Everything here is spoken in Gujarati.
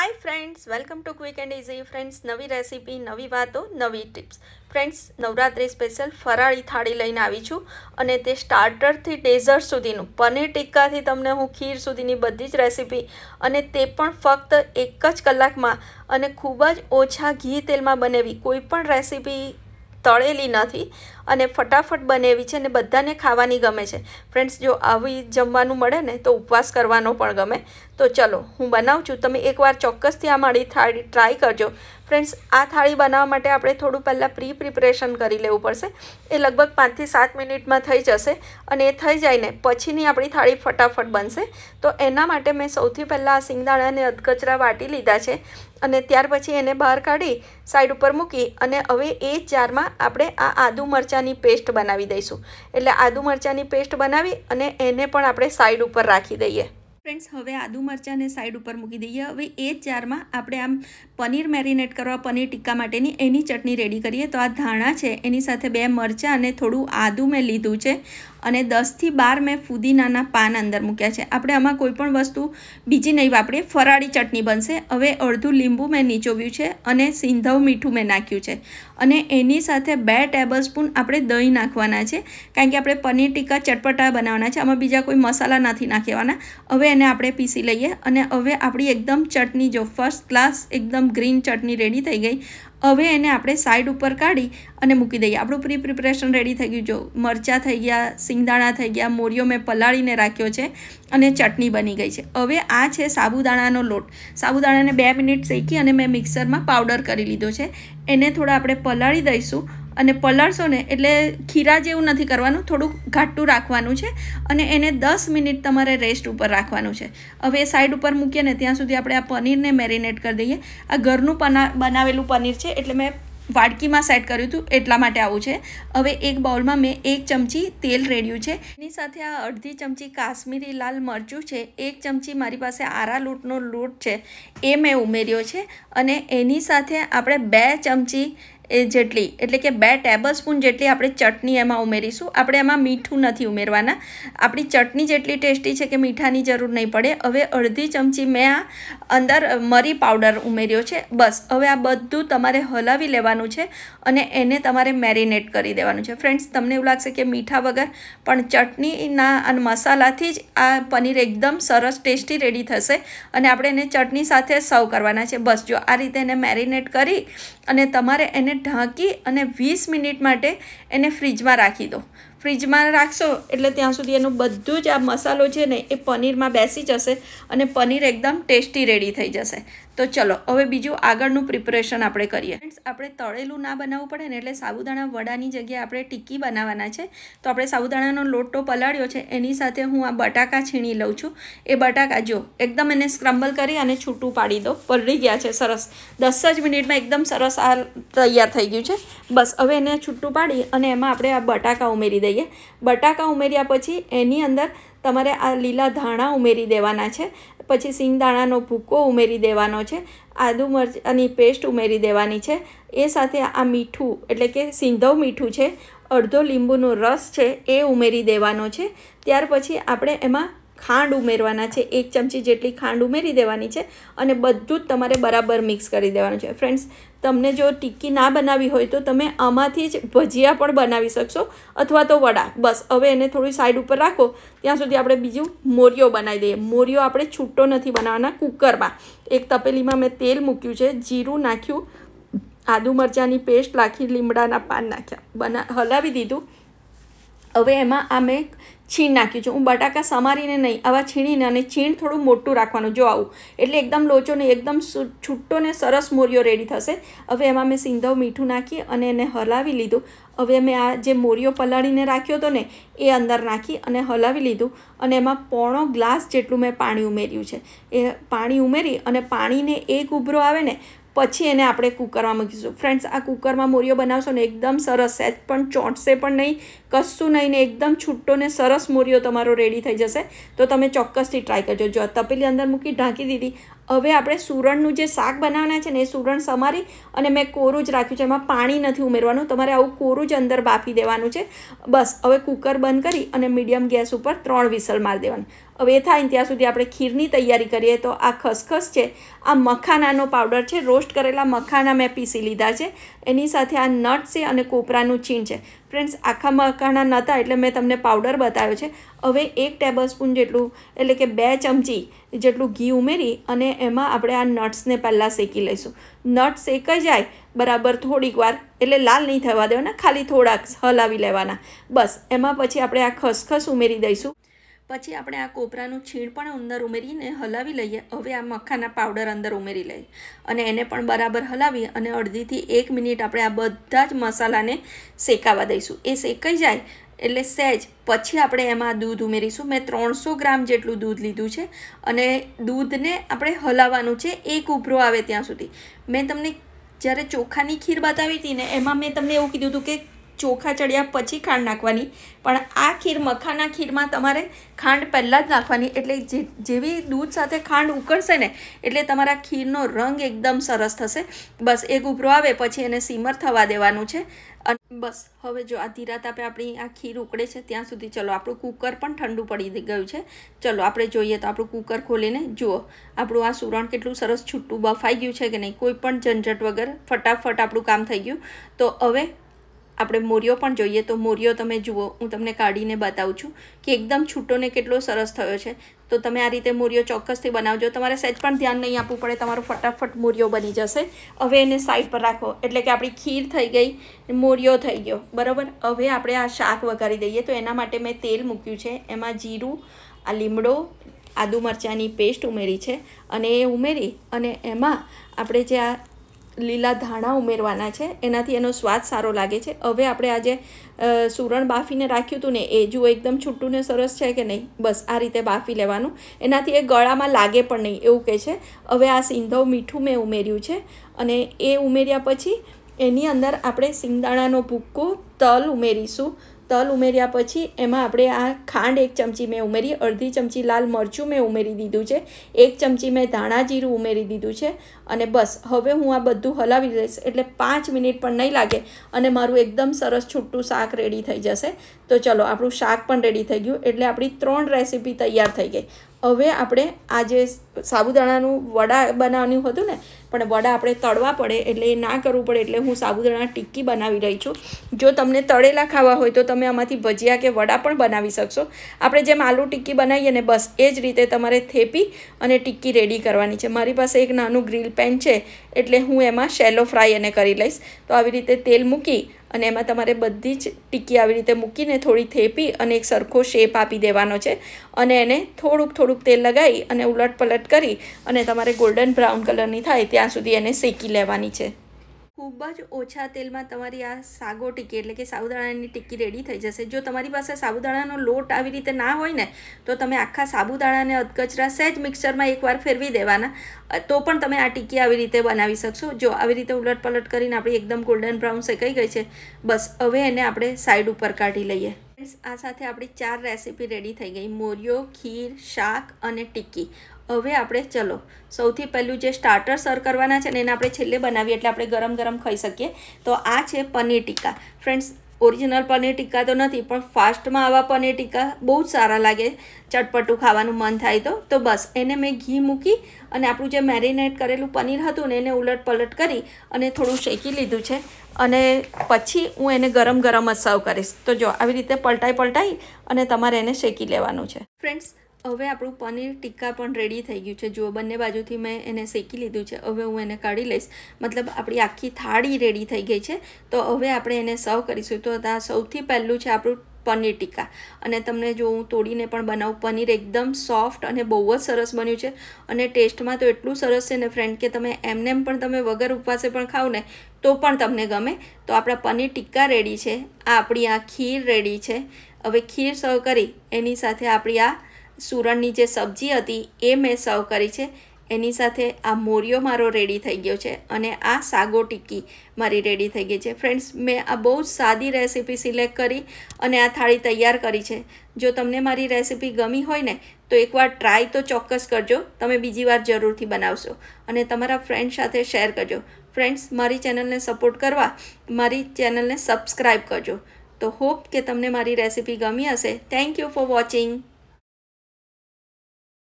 hi friends welcome to quick and easy friends નવી રેસીપી નવી વાતો નવી ટિપ્સ ફ્રેન્ડ્સ નવરાત્રિ સ્પેશિયલ ફરાળી થાળી લઈને આવી છું અને તે સ્ટાર્ટરથી ડેઝર્ટ સુધીનું પનીર ટિક્કાથી તમને હું ખીર સુધીની બધી જ રેસીપી અને તે પણ ફક્ત એક જ કલાકમાં અને ખૂબ જ ઓછા ઘી તેલમાં બનેવી કોઈ પણ રેસીપી તળેલી નથી અને ફટાફટ બને છે અને બધાને ખાવાની ગમે છે ફ્રેન્ડ્સ જો આવી જમવાનું મળે ને તો ઉપવાસ કરવાનો પણ ગમે તો ચલો હું બનાવું છું તમે એકવાર ચોક્કસથી આ મારી થાળી ટ્રાય કરજો ફ્રેન્ડ્સ આ થાળી બનાવવા માટે આપણે થોડું પહેલાં પ્રી પ્રિપરેશન કરી લેવું પડશે એ લગભગ પાંચથી સાત મિનિટમાં થઈ જશે અને એ થઈ જાયને પછીની આપણી થાળી ફટાફટ બનશે તો એના માટે મેં સૌથી પહેલાં આ સિંગદાણાને અધકચરા વાટી લીધા છે અને ત્યાર પછી એને બહાર કાઢી સાઈડ ઉપર મૂકી અને હવે એ જારમાં આપણે આ આદુ મરચાંની પેસ્ટ બનાવી દઈશું એટલે આદુ મરચાંની પેસ્ટ બનાવી અને એને પણ આપણે સાઈડ ઉપર રાખી દઈએ ફ્રેન્ડ્સ હવે આદુ મરચાંને સાઈડ ઉપર મૂકી દઈએ હવે એ જ ચારમાં આપણે આમ પનીર મેરિનેટ કરવા પનીર ટિક્કા માટેની એની ચટણી રેડી કરીએ તો આ ધાણા છે એની સાથે બે મરચાં અને થોડું આદું મેં લીધું છે અને દસથી બાર મેં ફુદીનાના પાન અંદર મૂક્યા છે આપણે આમાં કોઈ પણ વસ્તુ બીજી નહીં વાપરીએ ફરાળી ચટણી બનશે હવે અડધું લીંબુ મેં નીચોવ્યું છે અને સિંધવ મીઠું મેં નાખ્યું છે અને એની સાથે બે ટેબલ સ્પૂન આપણે દહીં નાખવાના છે કારણ કે આપણે પનીર ટીકા ચટપટા બનાવવાના છે આમાં બીજા કોઈ મસાલા નથી નાખેવાના હવે એને આપણે પીસી લઈએ અને હવે આપણી એકદમ ચટણી જો ફર્સ્ટ ક્લાસ એકદમ ગ્રીન ચટણી રેડી થઈ ગઈ હવે એને આપણે સાઈડ ઉપર કાઢી અને મૂકી દઈએ આપણું પ્રી પ્રિપરેશન રેડી થઈ ગયું જો મરચાં થઈ ગયા સિંગદાણા થઈ ગયા મોરિયો મેં પલાળીને રાખ્યો છે અને ચટણી બની ગઈ છે હવે આ છે સાબુદાણાનો લોટ સાબુદાણાને બે મિનિટ શેકી અને મેં મિક્સરમાં પાવડર કરી લીધો છે એને થોડા આપણે પલાળી દઈશું અને પલાળશો ને એટલે ખીરા જેવું નથી કરવાનું થોડુંક ઘાટું રાખવાનું છે અને એને દસ મિનિટ તમારે રેસ્ટ ઉપર રાખવાનું છે હવે સાઈડ ઉપર મૂકીએ ને ત્યાં સુધી આપણે આ પનીરને મેરિનેટ કરી દઈએ આ ઘરનું પના બનાવેલું પનીર છે એટલે મેં વાડકીમાં સેટ કર્યું હતું એટલા માટે આવું છે હવે એક બાઉલમાં મેં એક ચમચી તેલ રેડ્યું છે એની સાથે આ અડધી ચમચી કાશ્મીરી લાલ મરચું છે એક ચમચી મારી પાસે આરા લોટનો લોટ છે એ મેં ઉમેર્યો છે અને એની સાથે આપણે બે ચમચી એ જેટલી એટલે કે બે ટેબલ સ્પૂન જેટલી આપણે ચટણી એમાં ઉમેરીશું આપણે એમાં મીઠું નથી ઉમેરવાના આપણી ચટણી જેટલી ટેસ્ટી છે કે મીઠાની જરૂર નહીં પડે હવે અડધી ચમચી મેં આ અંદર મરી પાવડર ઉમેર્યો છે બસ હવે આ બધું તમારે હલાવી લેવાનું છે અને એને તમારે મેરિનેટ કરી દેવાનું છે ફ્રેન્ડ્સ તમને એવું લાગશે કે મીઠા વગર પણ ચટણીના અને મસાલાથી જ આ પનીર એકદમ સરસ ટેસ્ટી રેડી થશે અને આપણે એને ચટણી સાથે સર્વ કરવાના છે બસ જો આ રીતે એને મેરિનેટ કરી અને તમારે એને ઢાંકી અને વીસ મિનિટ માટે એને ફ્રીજમાં રાખી દો ફ્રીજમાં રાખશો એટલે ત્યાં સુધી એનું બધું જ આ મસાલો છે ને એ પનીરમાં બેસી જશે અને પનીર એકદમ ટેસ્ટી રેડી થઈ જશે તો ચલો હવે બીજું આગળનું પ્રિપરેશન આપણે કરીએ આપણે તળેલું ના બનાવવું પડે ને એટલે સાબુદાણા વડાની જગ્યાએ આપણે ટિક્કી બનાવવાના છે તો આપણે સાબુદાણાનો લોટો પલાળ્યો છે એની સાથે હું આ બટાકા છીણી લઉં છું એ બટાકા જો એકદમ એને સ્ક્રમ્બલ કરી અને છૂટું પાડી દો પલળી ગયા છે સરસ દસ જ મિનિટમાં એકદમ સરસ આ તૈયાર થઈ ગયું છે બસ હવે એને છૂટું પાડી અને એમાં આપણે આ બટાકા ઉમેરી દઈએ લઈએ બટાકા ઉમેર્યા પછી એની અંદર તમારે આ લીલા ધાણા ઉમેરી દેવાના છે પછી સિંગદાણાનો ભૂકો ઉમેરી દેવાનો છે આદુ મરચાની પેસ્ટ ઉમેરી દેવાની છે એ સાથે આ મીઠું એટલે કે સિંધવ મીઠું છે અડધો લીંબુનો રસ છે એ ઉમેરી દેવાનો છે ત્યાર પછી આપણે એમાં ખાંડ ઉમેરવાના છે એક ચમચી જેટલી ખાંડ ઉમેરી દેવાની છે અને બધું જ તમારે બરાબર મિક્સ કરી દેવાનું છે ફ્રેન્ડ્સ તમને જો ટિક્કી ના બનાવી હોય તો તમે આમાંથી જ ભજીયા પણ બનાવી શકશો અથવા તો વડા બસ હવે એને થોડી સાઈડ ઉપર રાખો ત્યાં સુધી આપણે બીજું મોરિયો બનાવી દઈએ મોરિયો આપણે છૂટો નથી બનાવવાના કુકરમાં એક તપેલીમાં મેં તેલ મૂક્યું છે જીરું નાખ્યું આદુ મરચાંની પેસ્ટ નાખી લીમડાના પાન નાખ્યા બના હલાવી દીધું હવે એમાં આ મેં છીણ નાખ્યું છે હું બટાકા સમારીને નહીં આવા છીણીને અને છીણ થોડું મોટું રાખવાનું જો આવું એટલે એકદમ લોચો ને એકદમ છૂટો ને સરસ મોરિયો રેડી થશે હવે એમાં મેં સિંધવ મીઠું નાખી અને એને હલાવી લીધું હવે મેં આ જે મોરિયો પલાળીને રાખ્યો હતો ને એ અંદર નાખી અને હલાવી લીધું અને એમાં પોણો ગ્લાસ જેટલું મેં પાણી ઉમેર્યું છે એ પાણી ઉમેરી અને પાણીને એક ઉભરો આવે ને પછી એને આપણે કૂકરમાં મૂકીશું ફ્રેન્ડ્સ આ કૂકરમાં મોરિયો બનાવશો ને એકદમ સરસ સહેજ પણ ચોંટશે પણ નહીં કશું નહીં ને એકદમ છૂટો ને સરસ મોરિયો તમારો રેડી થઈ જશે તો તમે ચોક્કસથી ટ્રાય કરજો જો તપેલી અંદર મૂકી ઢાંકી દીધી હવે આપણે સુરણનું જે શાક બનાવવાના છે ને એ સુરણ સમારી અને મેં કોરું જ રાખ્યું છે એમાં પાણી નથી ઉમેરવાનું તમારે આવું કોરું જ અંદર બાફી દેવાનું છે બસ હવે કૂકર બંધ કરી અને મીડિયમ ગેસ ઉપર ત્રણ વિસલ મારી દેવાની હવે એ થાય ત્યાં સુધી આપણે ખીરની તૈયારી કરીએ તો આ ખસખસ છે આ મખાનાનો પાવડર છે રોસ્ટ કરેલા મખાના મેં પીસી લીધા છે એની સાથે આ નટ છે અને કોપરાનું ચીણ છે ફ્રેન્ડ્સ આખા મખાના નહોતા એટલે મેં તમને પાવડર બતાવ્યો છે હવે એક ટેબલસ્પૂન જેટલું એટલે કે બે ચમચી જેટલું ઘી ઉમેરી અને એમાં આપણે આ નટ્સને પહેલાં શેકી લઈશું નટ શેકાઈ જાય બરાબર થોડીક વાર એટલે લાલ નહીં થવા દેવાના ખાલી થોડાક હલાવી લેવાના બસ એમાં પછી આપણે આ ખસખસ ઉમેરી દઈશું પછી આપણે આ કોપરાનું છીણ પણ અંદર ઉમેરીને હલાવી લઈએ હવે આ મખાના પાવડર અંદર ઉમેરી લઈએ અને એને પણ બરાબર હલાવી અને અડધીથી એક મિનિટ આપણે આ બધા જ મસાલાને શેકાવા દઈશું એ શેકાઈ જાય એટલે સહેજ પછી આપણે એમાં દૂધ ઉમેરીશું મેં ત્રણસો ગ્રામ જેટલું દૂધ લીધું છે અને દૂધને આપણે હલાવવાનું છે એક ઉભરો આવે ત્યાં સુધી મેં તમને જ્યારે ચોખાની ખીર બતાવી હતી ને એમાં મેં તમને એવું કીધું હતું કે ચોખા ચડ્યા પછી ખાંડ નાખવાની પણ આ ખીર મખાના ખીરમાં તમારે ખાંડ પહેલાં જ નાખવાની એટલે જેવી દૂધ સાથે ખાંડ ઉકળશે ને એટલે તમારા ખીરનો રંગ એકદમ સરસ થશે બસ એ ઉભરો આવે પછી એને સીમર થવા દેવાનું છે અને બસ હવે જો આ ધીરાત તાપે આપણી આ ખીર ઉકળે છે ત્યાં સુધી ચલો આપણું કૂકર પણ ઠંડુ પડી ગયું છે ચલો આપણે જોઈએ તો આપણું કૂકર ખોલીને જુઓ આપણું આ સુરણ કેટલું સરસ છૂટું બફાઈ ગયું છે કે નહીં કોઈ પણ ઝંઝટ વગર ફટાફટ આપણું કામ થઈ ગયું તો હવે આપણે મોરિયો પણ જોઈએ તો મોરિયો તમે જુઓ હું તમને કાઢીને બતાવું છું કે એકદમ છૂટોને કેટલો સરસ થયો છે તો તમે આ રીતે મોરિયો ચોક્કસથી બનાવજો તમારે સહેજ પણ ધ્યાન નહીં આપવું પડે તમારો ફટાફટ મોરિયો બની જશે હવે એને સાઈડ પર રાખો એટલે કે આપણી ખીર થઈ ગઈ મોરિયો થઈ ગયો બરાબર હવે આપણે આ શાક વઘારી દઈએ તો એના માટે મેં તેલ મૂક્યું છે એમાં જીરું આ લીમડો આદુ મરચાંની પેસ્ટ ઉમેરી છે અને એ ઉમેરી અને એમાં આપણે જે આ લીલા ધાણા ઉમેરવાના છે એનાથી એનો સ્વાદ સારો લાગે છે હવે આપણે આજે સુરણ બાફીને રાખ્યું હતું ને એ જુઓ એકદમ છૂટું સરસ છે કે નહીં બસ આ રીતે બાફી લેવાનું એનાથી એ ગળામાં લાગે પણ નહીં એવું કહે છે હવે આ સિંધવ મીઠું મેં ઉમેર્યું છે અને એ ઉમેર્યા પછી એની અંદર આપણે સિંગદાણાનો ભૂક્કો તલ ઉમેરીશું તલ ઉમેર્યા પછી એમાં આપણે આ ખાંડ એક ચમચી મેં ઉમેરી અડધી ચમચી લાલ મરચું મેં ઉમેરી દીધું છે એક ચમચી મેં ધાણા જીરું ઉમેરી દીધું છે અને બસ હવે હું આ બધું હલાવી લઈશ એટલે પાંચ મિનિટ પણ નહીં લાગે અને મારું એકદમ સરસ છૂટું શાક રેડી થઈ જશે તો ચલો આપણું શાક પણ રેડી થઈ ગયું એટલે આપણી ત્રણ રેસીપી તૈયાર થઈ ગઈ હવે આપણે આજે સાબુદાણાનું વડા બનાવવાનું હતું ને પણ વડા આપણે તળવા પડે એટલે એ ના કરવું પડે એટલે હું સાબુદાણા ટિક્કી બનાવી રહી છું જો તમને તળેલા ખાવા હોય તો તમે આમાંથી ભજીયા કે વડા પણ બનાવી શકશો આપણે જેમ આલુ ટિક્કી બનાવીએ ને બસ એ જ રીતે તમારે થેપી અને ટિક્કી રેડી કરવાની છે મારી પાસે એક નાનું ગ્રીલ પેન છે એટલે હું એમાં શેલો ફ્રાય એને કરી લઈશ તો આવી રીતે તેલ મૂકી અને એમાં તમારે બધી જ ટીકી આવી રીતે મૂકીને થોડી થેપી અને એક સરખો શેપ આપી દેવાનો છે અને એને થોડુંક થોડુંક તેલ લગાવી અને ઉલટ પલટ કરી અને તમારે ગોલ્ડન બ્રાઉન કલરની થાય ત્યાં ત્યાં સુધી એને શેકી લેવાની છે ખૂબ જ ઓછા તેલમાં તમારી આ સાગો ટીકી એટલે કે સાબુદાણાની ટીકી રેડી થઈ જશે જો તમારી પાસે સાબુદાણાનો લોટ આવી રીતે ના હોય ને તો તમે આખા સાબુદાણાને અધકચરા સહેજ મિક્સરમાં એકવાર ફેરવી દેવાના તો પણ તમે આ ટીકી આવી રીતે બનાવી શકશો જો આવી રીતે ઉલટપલટ કરીને આપણી એકદમ ગોલ્ડન બ્રાઉન શેકાઈ ગઈ છે બસ હવે એને આપણે સાઈડ ઉપર કાઢી લઈએ આ સાથે આપણી ચાર રેસીપી રેડી થઈ ગઈ મોરિયો ખીર શાક અને ટિક્કી હવે આપણે ચલો સૌથી પહેલું જે સ્ટાર્ટર સર્વ કરવાના છે ને એને આપણે છેલ્લે બનાવીએ એટલે આપણે ગરમ ગરમ ખાઈ શકીએ તો આ છે પનીર ટીકા ફ્રેન્ડ્સ ઓરિજિનલ પનીર ટીકા તો નથી પણ ફાસ્ટમાં આવા પનીર ટીકા બહુ જ સારા લાગે ચટપટું ખાવાનું મન થાય તો તો બસ એને મેં ઘી મૂકી અને આપણું જે મેરિનેટ કરેલું પનીર હતું ને એને ઉલટ પલટ કરી અને થોડું શેકી લીધું છે અને પછી હું એને ગરમ ગરમ જ સર્વ કરીશ તો જો આવી રીતે પલટાઈ પલટાઈ અને તમારે એને શેકી લેવાનું છે ફ્રેન્ડ્સ હવે આપણું પનીર ટિક્કા પણ રેડી થઈ ગયું છે જુઓ બંને બાજુથી મેં એને શેકી લીધું છે હવે હું એને કાઢી લઈશ મતલબ આપણી આખી થાળી રેડી થઈ ગઈ છે તો હવે આપણે એને સર્વ કરીશું તો સૌથી પહેલું છે આપણું પનીર ટીકા અને તમને જો હું તોડીને પણ બનાવું પનીર એકદમ સોફ્ટ અને બહુ જ સરસ બન્યું છે અને ટેસ્ટમાં તો એટલું સરસ છે ને ફ્રેન્ડ કે તમે એમનેમ પણ તમે વગર ઉપવાસે પણ ખાવ ને તો પણ તમને ગમે તો આપણા પનીર ટીક્કા રેડી છે આ આપણી આ ખીર રેડી છે હવે ખીર સર્વ કરી એની સાથે આપણી આ સુરણની જે સબ્જી હતી એ મેં સર્વ કરી છે એની સાથે આ મોરિયો મારો રેડી થઈ ગયો છે અને આ સાગો ટીક્કી મારી રેડી થઈ ગઈ છે ફ્રેન્ડ્સ મેં આ બહુ જ સાદી રેસીપી સિલેક્ટ કરી અને આ થાળી તૈયાર કરી છે જો તમને મારી રેસીપી ગમી હોય ને તો એકવાર ટ્રાય તો ચોક્કસ કરજો તમે બીજી વાર જરૂરથી બનાવશો અને તમારા ફ્રેન્ડ સાથે શેર કરજો ફ્રેન્ડ્સ મારી ચેનલને સપોર્ટ કરવા મારી ચેનલને સબસ્ક્રાઈબ કરજો તો હોપ કે તમને મારી રેસીપી ગમી હશે થેન્ક યુ ફોર વોચિંગ